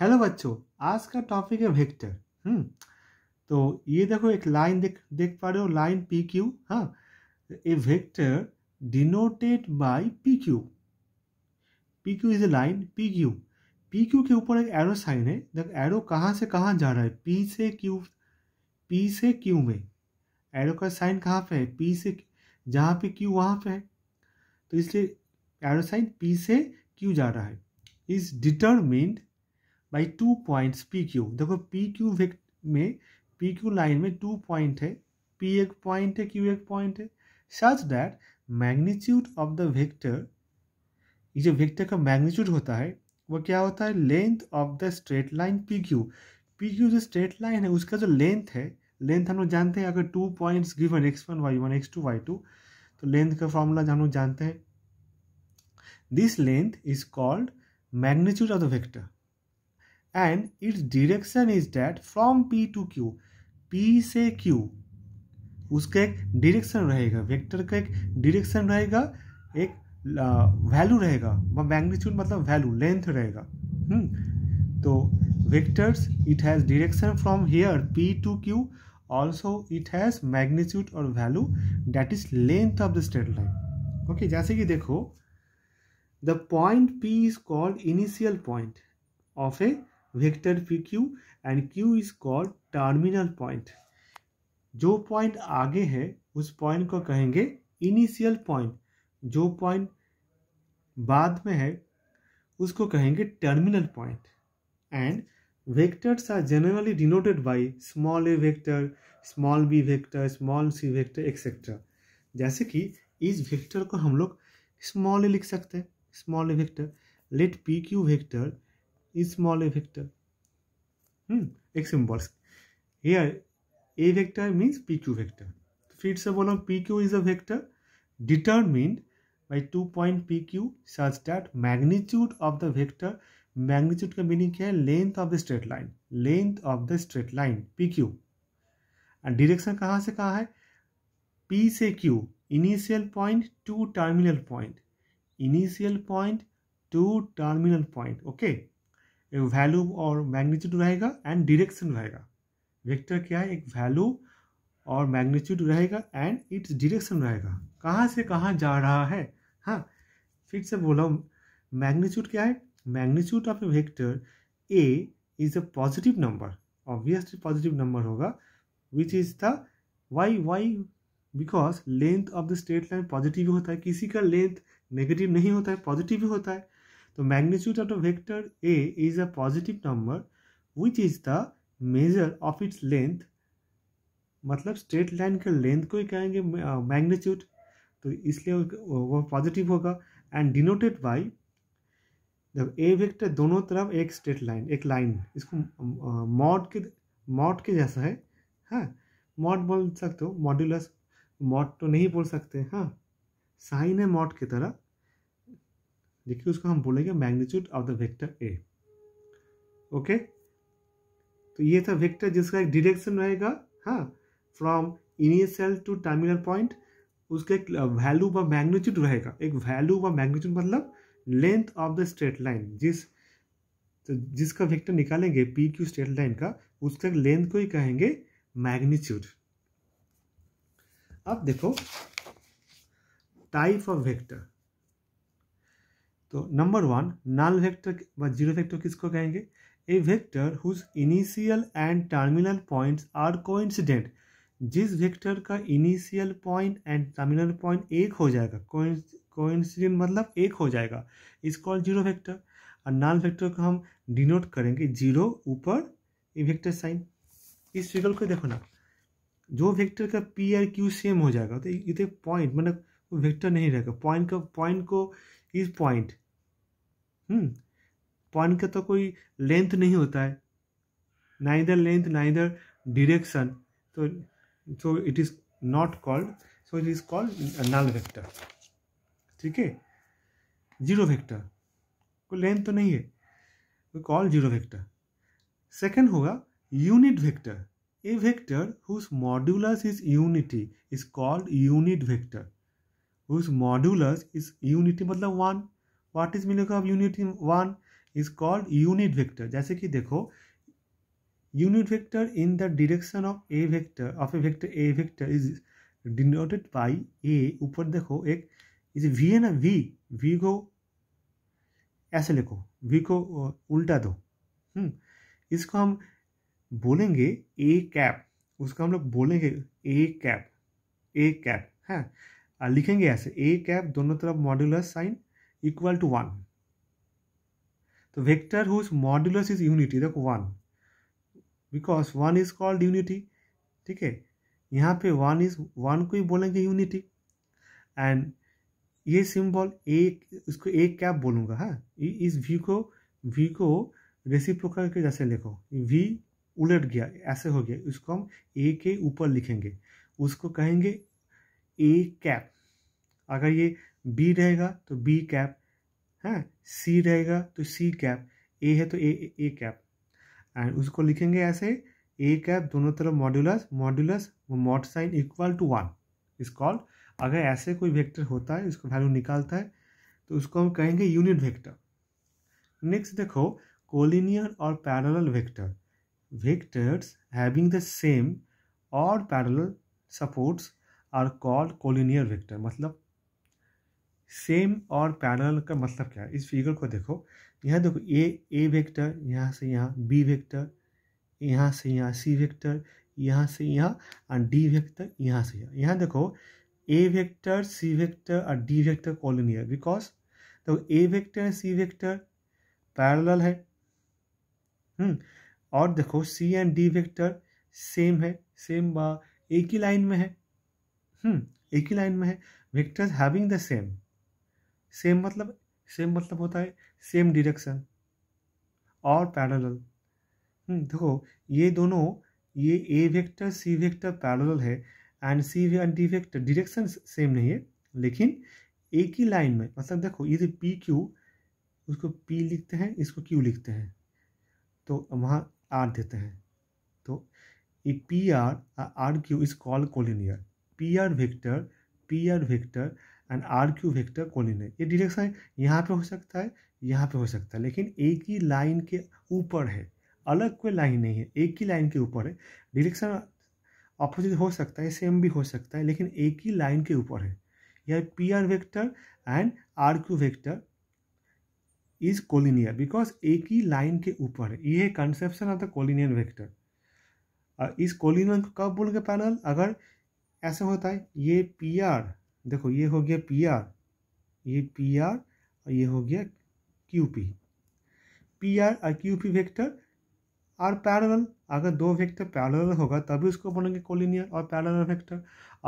Hello बच्चों आज का टॉपिक है वेक्टर हम्म तो ये देखो एक लाइन देख देख पा रहे हो लाइन पी क्यू हाँ a vector denoted by P Q P Q is a line P Q P Q के ऊपर एक एरो साइन है देख एरो कहाँ से कहाँ जा रहा है पी से क्यू पी से क्यू में एरो का साइन कहाँ पे है पी से जहाँ पे क्यू वहाँ पे है तो इसलिए एरो साइन पी से क्यू जा रहा है is determined by two points P Q देखो पी क्यू में पी क्यू लाइन में टू पॉइंट है पी एक पॉइंट है क्यू एक पॉइंट है such that magnitude of the vector ये जो वेक्टर का मैग्नीट्यूड होता है वो क्या होता है length of the straight line P Q P Q जो स्ट्रेट लाइन है उसका जो लेंथ है लेंथ हम लोग जानते हैं अगर two points given X one Y one X two Y two तो लेंथ का फॉर्मूला हम लोग जानते हैं this length is called magnitude of the vector and its direction is that from P to Q P से Q उसका एक direction रहेगा वेक्टर का एक डिरेक्शन रहेगा एक वैल्यू रहेगा मैग्नीट्यूड मतलब वैल्यू लेंथ रहेगा हम्म, तो vectors it has direction from here P to Q also it has magnitude और value that is length of the straight line okay जैसे कि देखो the point P is called initial point of a vector P Q and Q is called terminal point जो point आगे है उस point को कहेंगे इनिशियल पॉइंट जो पॉइंट बाद में है उसको कहेंगे terminal point and vectors are generally denoted by small a vector small b vector small c vector etcetera जैसे कि इस वेक्टर को हम लोग स्मॉल ए लिख सकते हैं small a vector let P Q vector small a vector hmm x symbols here a vector means pq vector so फिर से बोला pq is a vector determined by two point pq such that magnitude of the vector magnitude का meaning क्या है length of the straight line length of the straight line P Q and direction कहाँ से कहाँ है P से Q initial point to terminal point initial point to terminal point okay value और magnitude रहेगा एंड डिरेक्शन रहेगा vector क्या है एक वैल्यू और मैग्नीट्यूड रहेगा एंड इट्स डिरेक्शन रहेगा कहाँ से कहाँ जा रहा है हाँ फिर से बोला मैग्नीट्यूड क्या है magnitude of a vector A is a positive number obviously positive number होगा which is the Y Y because length of the straight line positive होता है किसी का लेंथ नेगेटिव नहीं होता है पॉजिटिव ही होता है तो magnitude of the vector A is a positive number which is the measure of its length मतलब स्ट्रेट लाइन के लेंथ को ही कहेंगे मैग्नीट्यूड तो इसलिए वो पॉजिटिव होगा एंड डिनोटेड बाय जब ए वेक्टर दोनों तरफ एक स्ट्रेट लाइन एक लाइन इसको मॉड के मॉड के जैसा है हाँ मॉड बोल सकते हो मॉड्यूलस मॉड तो नहीं बोल सकते हाँ साइन है मॉड की तरह देखिए उसको हम बोलेंगे magnitude of the vector A okay तो ये था वेक्टर जिसका एक डिरेक्शन रहेगा हाँ from initial to terminal point उसका एक वैल्यू व मैग्नीट्यूड रहेगा एक वैल्यू व मैग्नीट्यूड मतलब length of the straight line जिस तो जिसका वेक्टर निकालेंगे पी क्यू स्ट्रेट लाइन का उसका लेंथ को ही कहेंगे मैग्नीट्यूड अब देखो टाइप ऑफ वेक्टर तो नंबर वन नाल वेक्टर व जीरो वेक्टर किसको कहेंगे a vector whose initial and terminal points are coincident जिस वेक्टर का initial point and terminal point एक हो जाएगा कोइंसिडेंट मतलब एक हो जाएगा इस कॉल जीरो वेक्टर और नाल वेक्टर को हम डिनोट करेंगे जीरो ऊपर ए वेक्टर साइन इस फिगर को देखो ना जो वेक्टर का पी आर क्यू सेम हो जाएगा तो ये पॉइंट मतलब वेक्टर नहीं रहेगा पॉइंट का पॉइंट को इज पॉइंट पॉइंट का तो कोई लेंथ नहीं होता है ना इधर लेंथ ना इधर डिरेक्शन तो so it is not called so it is called null vector ठीक है जीरो वेक्टर कोई लेंथ तो नहीं है we call zero vector second होगा unit vector A vector whose modulus is unity is called unit vector whose modulus is unity मतलब one what is मिलेगा of unity one is called unit vector जैसे कि देखो unit vector in the direction of a vector of a vector a vector is denoted by a ऊपर देखो एक is we है ना वी वी को ऐसे लिखो वी को उल्टा दो हम्म इसको हम बोलेंगे ए कैप उसको हम लोग बोलेंगे ए कैप ए कैप है लिखेंगे ऐसे ए कैप दोनों तरफ modulus sign equal to one तो vector whose modulus is unity देखो one because one is called unity ठीक है यहाँ पे वन इज वन को ही बोलेंगे यूनिटी एंड ये सिंबल एक इसको एक कैप बोलूँगा हाँ इस वी को वी को रेसिप्रोकल के जैसे लिखो वी उलट गया ऐसे हो गया इसको हम ए के ऊपर लिखेंगे उसको कहेंगे ए कैप अगर ये बी रहेगा तो बी कैप है सी रहेगा तो सी कैप ए है तो ए ए कैप एंड उसको लिखेंगे ऐसे ए कैप दोनों तरफ modulus modulus mod sign equal to one is called अगर ऐसे कोई वेक्टर होता है इसको वैल्यू निकालता है तो उसको हम कहेंगे यूनिट वेक्टर नेक्स्ट देखो कोलिनियर और parallel vector vectors having the same और parallel supports are called collinear vector मतलब सेम और पैरल का मतलब क्या है इस फिगर को देखो यहाँ देखो ए ए वेक्टर यहाँ से यहाँ बी वेक्टर यहाँ से यहाँ सी वेक्टर यहाँ से यहाँ और डी वेक्टर यहाँ से यहाँ यहाँ देखो ए वेक्टर सी वेक्टर और डी वेक्टर कॉलोनियर बिकॉज तो A vector C vector parallel है हम्म और देखो C and D vector same है सेम एक ही लाइन में है हम्म एक ही लाइन में है vectors having the same same मतलब सेम मतलब होता है सेम डिरेक्शन और पैरेलल हम्म देखो ये दोनों ये A vector C vector parallel है and C and D vector direction same नहीं है लेकिन एक ही लाइन में मतलब देखो ये जो पी क्यू उसको पी लिखते हैं इसको क्यू लिखते हैं तो वहाँ आर देते हैं तो ये P R R Q is call collinear P R vector P R vector and R Q vector collinear ये डिरेक्शन यहाँ पे हो सकता है यहाँ पे हो सकता है लेकिन एक ही लाइन के ऊपर है अलग कोई लाइन नहीं है एक ही लाइन के ऊपर है डिरेक्शन अपोजिट हो सकता है सेम भी हो सकता है लेकिन एक ही लाइन के ऊपर है यह P R vector and R Q vector is collinear because एक ही लाइन के ऊपर है ये conception of the collinear vector इस कोलिनियर को कब बोल पैनल अगर ऐसे होता है ये पी आर देखो ये हो गया पी आर ये पी आर और ये हो गया क्यू पी पी आर और क्यू पी वेक्टर और पैरल अगर दो वेक्टर पैरल होगा तभी उसको बोलेंगे कोलिनियर और पैरल वेक्टर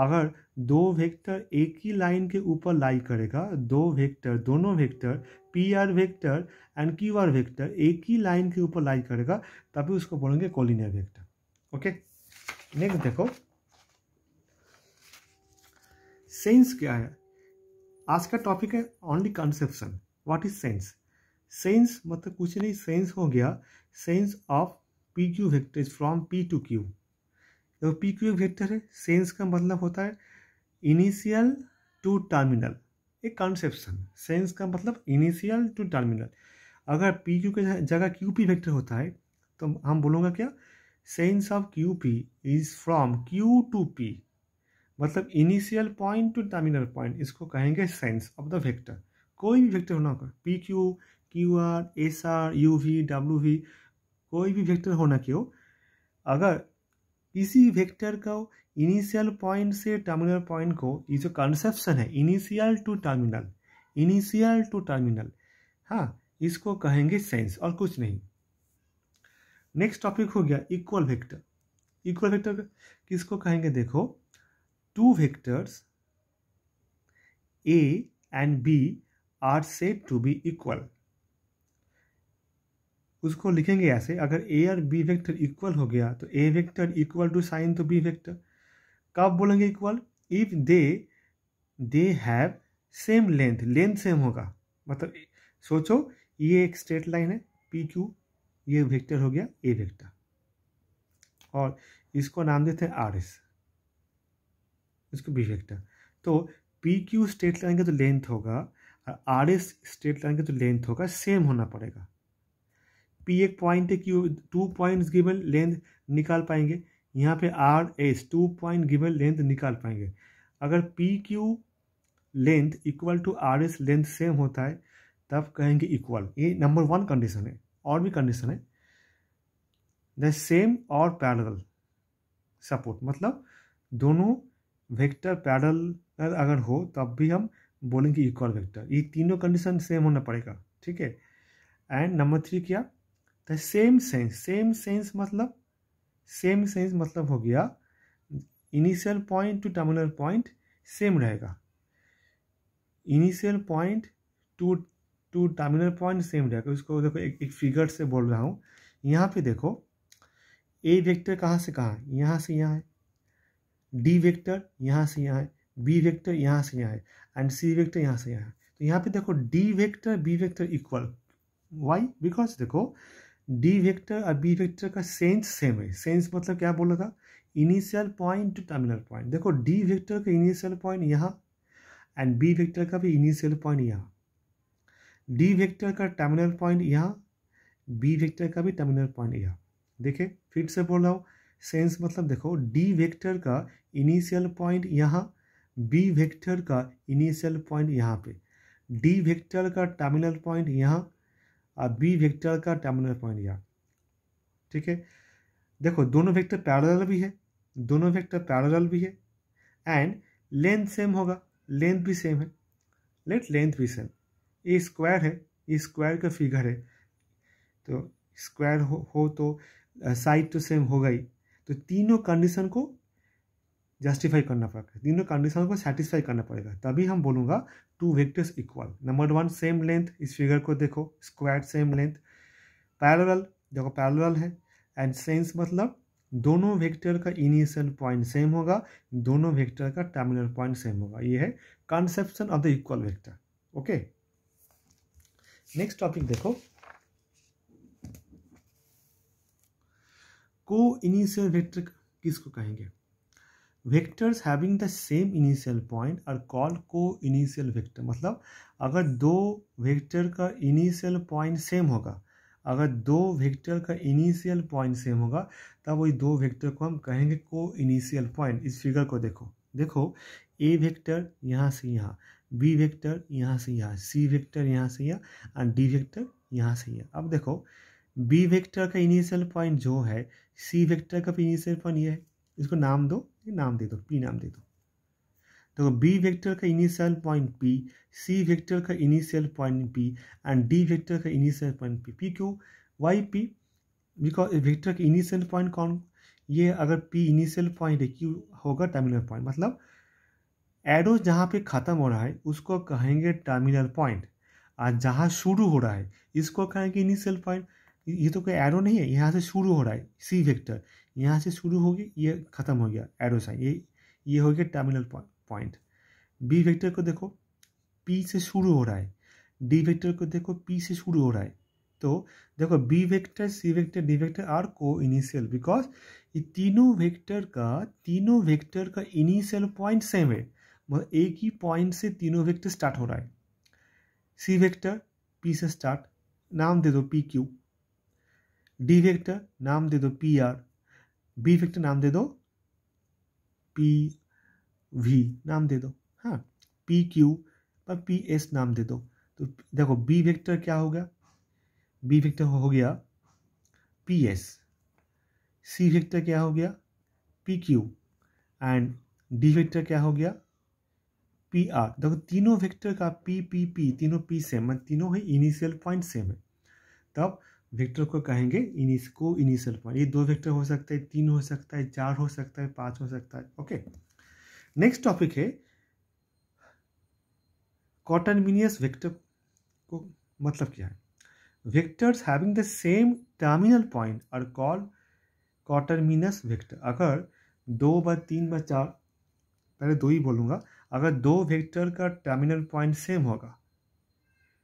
अगर दो वेक्टर एक ही लाइन के ऊपर लाई करेगा दो वेक्टर दोनों vector P R vector and Q R vector एक ही लाइन के ऊपर लाई करेगा तभी उसको बोलेंगे कोलिनियर वेक्टर ओके नेक्स्ट देखो सेंस क्या है आज का टॉपिक है only conception what is sense sense मतलब कुछ नहीं सेंस हो गया sense of P Q vector from P to Q जो पी क्यू वेक्टर है सेंस का मतलब होता है इनिशियल टू टर्मिनल एक कंसेप्शन सेंस का मतलब इनिशियल टू टर्मिनल अगर पी क्यू के जगह क्यू पी वेक्टर होता है तो हम बोलूँगा क्या sense of Q P is from Q to P मतलब initial point to terminal point इसको कहेंगे सेंस ऑफ द वेक्टर कोई भी वेक्टर होना होगा P Q Q R S R U V W V कोई भी वेक्टर होना क्यों अगर किसी वेक्टर का इनिशियल पॉइंट से टर्मिनल पॉइंट को ये जो कंसेप्शन है initial to terminal initial to terminal हाँ इसको कहेंगे सेंस और कुछ नहीं नेक्स्ट टॉपिक हो गया इक्वल वेक्टर इक्वल वेक्टर किसको कहेंगे देखो two vectors A and B are said to be equal. उसको लिखेंगे ऐसे अगर ए और बी वेक्टर इक्वल हो गया तो A vector equal to sign तो बी वेक्टर कब बोलेंगे equal if they they have same length length same होगा मतलब सोचो ये एक स्ट्रेट लाइन है पी क्यू ये वेक्टर हो गया ए वेक्टर और इसको नाम देते हैं आर एस इसको बी वेक्टर तो पी क्यू स्ट्रेट लाइन का जो लेंथ होगा और आर एस स्ट्रेट लाइन का जो लेंथ होगा सेम होना पड़ेगा पी एक पॉइंट है Q two point given length निकाल पाएंगे यहाँ पे R S two point given length निकाल पाएंगे अगर P Q length equal to R S length same होता है तब कहेंगे इक्वल ये नंबर वन कंडीशन है और भी कंडीशन है द सेम और पैरल सपोर्ट मतलब दोनों वेक्टर पैरल अगर हो तब भी हम बोलेंगे इक्वल वेक्टर ये तीनों कंडीशन सेम होना पड़ेगा ठीक है एंड नंबर थ्री क्या the same sense same sense मतलब सेम सेंस मतलब हो गया initial point to terminal point same रहेगा initial point to to terminal point same रहेगा उसको देखो एक, एक फिगर से बोल रहा हूँ यहाँ पे देखो ए वेक्टर कहाँ से कहाँ यहाँ से यहाँ है डी वेक्टर यहाँ से यहाँ है बी वेक्टर यहाँ से यहाँ है एंड सी वेक्टर यहाँ से यहाँ है तो यहाँ पे देखो D vector B vector equal Y because देखो डी वेक्टर और बी वेक्टर का सेंस सेम है सेंस मतलब क्या बोला था initial point to terminal point देखो डी वेक्टर का इनिशियल पॉइंट यहाँ एंड बी वेक्टर का भी इनिशियल पॉइंट यहाँ डी वेक्टर का टर्मिनल पॉइंट यहाँ बी वेक्टर का भी टर्मिनल पॉइंट यहाँ देखे फिर से बोल रहा हूँ सेंस मतलब देखो डी वेक्टर का इनिशियल पॉइंट यहाँ बी वेक्टर का इनिशियल पॉइंट यहाँ पे डी वेक्टर का टर्मिनल पॉइंट यहाँ और बी वेक्टर का टर्मिनल पॉइंट यहाँ ठीक है देखो दोनों वेक्टर पैरेलल भी है दोनों वेक्टर पैरेलल भी है एंड लेंथ सेम होगा लेंथ भी सेम है लेट लेंथ भी सेम ये स्क्वायर है ये स्क्वायर का फिगर है तो स्क्वायर हो, हो तो साइड तो सेम होगा ही तो तीनों कंडीशन को जस्टिफाई करना पड़ेगा तीनों कंडीशन को सेटिस्फाई करना पड़ेगा तभी हम बोलूँगा two vectors equal number one same length इस फिगर को देखो स्क्वायर सेम लेंथ पैरल देखो पैरल है एंड सेंस मतलब दोनों वेक्टर का इनिशियल पॉइंट सेम होगा दोनों वेक्टर का टर्मिनल पॉइंट सेम होगा ये है conception of the equal vector okay next topic देखो को इनिशियल वेक्टर किसको कहेंगे vectors having the same initial point are call coinitial vector मतलब अगर दो वेक्टर का इनिशियल पॉइंट सेम होगा अगर दो वेक्टर का इनिशियल पॉइंट सेम होगा तब वही दो वेक्टर को हम कहेंगे को इनिशियल पॉइंट इस फिगर को देखो देखो ए वेक्टर यहाँ से यहाँ बी वेक्टर यहाँ से यहाँ सी वेक्टर यहाँ से यहाँ एंड डी वेक्टर यहाँ से यहाँ अब देखो बी वेक्टर का इनिशियल पॉइंट जो है सी वेक्टर का इनिशियल पॉइंट ये है इसको नाम दो ये नाम दे दो पी नाम दे दो तो बी वेक्टर का initial point P C vector का initial point P and D vector का इनिशियल पॉइंट पी पी क्यों वाई पी बिकॉज वेक्टर का इनिशियल पॉइंट कौन ये अगर पी इनिशियल पॉइंट है क्यू होगा टर्मिनल पॉइंट मतलब एडो जहाँ पे ख़त्म हो रहा है उसको कहेंगे टर्मिनल पॉइंट और जहाँ शुरू हो रहा है इसको कहेंगे इनिशियल पॉइंट ये तो कोई एरो नहीं है यहाँ से शुरू हो रहा है सी वेक्टर यहाँ से शुरू होगी ये ख़त्म हो गया एरो साइन ये ये हो गया टर्मिनल पॉइंट बी वेक्टर को देखो पी से शुरू हो रहा है डी वेक्टर को देखो पी से शुरू हो रहा है तो देखो B vector C vector D vector are coinitial because ये तीनों वेक्टर का तीनों वेक्टर का इनिशियल पॉइंट सेम है मतलब एक ही पॉइंट से तीनों वेक्टर स्टार्ट हो रहा है सी वेक्टर पी से स्टार्ट नाम दे दो पी क्यू डी वेक्टर नाम दे दो पी आर बी वेक्टर नाम दे दो पी वी नाम दे दो हाँ पी क्यू और पी एस नाम दे दो तो देखो बी वेक्टर क्या हो गया बी वेक्टर हो गया पी एस सी वेक्टर क्या हो गया P Q and D vector क्या हो गया पी आर देखो तीनों वेक्टर का पी पी पी तीनों पी सेम है तीनों ही इनिशियल पॉइंट सेम है तब वेक्टर को कहेंगे इनिस को इनिशियल पॉइंट ये दो वेक्टर हो सकता है तीन हो सकता है चार हो सकता है पांच हो सकता है ओके नेक्स्ट टॉपिक है कॉटनमिनियस वेक्टर को मतलब क्या है vectors having the same terminal point are called coterminous vector अगर दो व तीन व चार पहले दो ही बोलूंगा अगर दो वेक्टर का टर्मिनल पॉइंट सेम होगा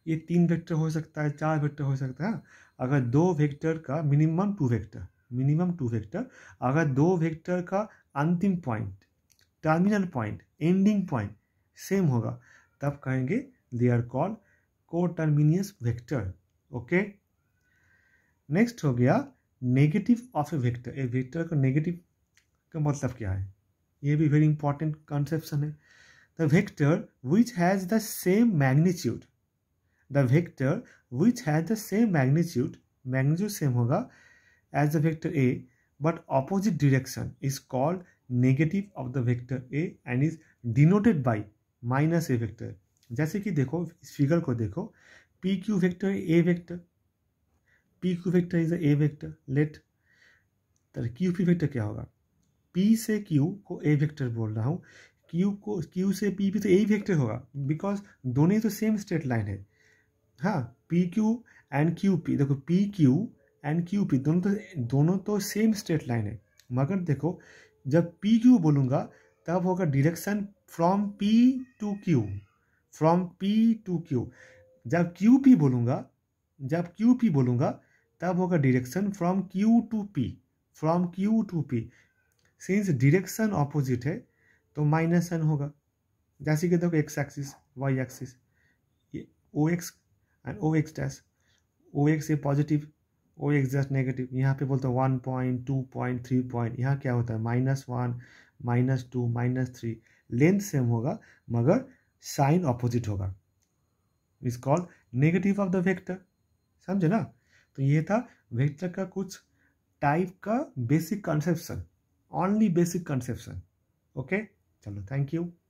ये तीन वेक्टर हो सकता है चार वेक्टर हो सकता है हाँ, अगर दो वेक्टर का minimum two vector minimum two vector अगर दो वेक्टर का अंतिम point terminal point ending point same होगा तब कहेंगे they are called terminus vector okay next हो गया negative of a vector A vector का नेगेटिव का मतलब क्या है ये भी वेरी इंपॉर्टेंट कंसेप्शन है the vector which has the same magnitude the vector which has the same magnitude magnitude same होगा as the vector A but opposite direction is called negative of the vector A and is denoted by minus A vector जैसे कि देखो इस figure को देखो P Q vector A vector P Q vector is A vector let तर Q P vector क्या होगा P से क्यू को ए वेक्टर बोल रहा हूँ क्यू को क्यू से पी भी तो ए वेक्टर होगा बिकॉज दोनों ही तो सेम स्ट्रेट लाइन है हाँ P Q and Q P देखो P Q and Q P दोनों तो दोनों तो सेम स्ट्रेट लाइन है मगर देखो जब पी क्यू बोलूँगा तब होगा direction from P to Q from P to Q जब क्यू पी बोलूँगा जब क्यू पी बोलूँगा तब होगा direction from Q to P from Q to P since direction opposite है तो माइनस एन होगा जैसे कि देखो एक्स एक्सिस वाई एक्सिस ये O X and O X dash O X a positive O X dash negative यहाँ पे बोलते हैं one point two point three point यहाँ क्या होता है minus one minus two minus three length same होगा मगर साइन ऑपोजिट होगा is called negative of the vector समझे ना तो ये था वेक्टर का कुछ टाइप का basic conception only basic conception okay चलो थैंक यू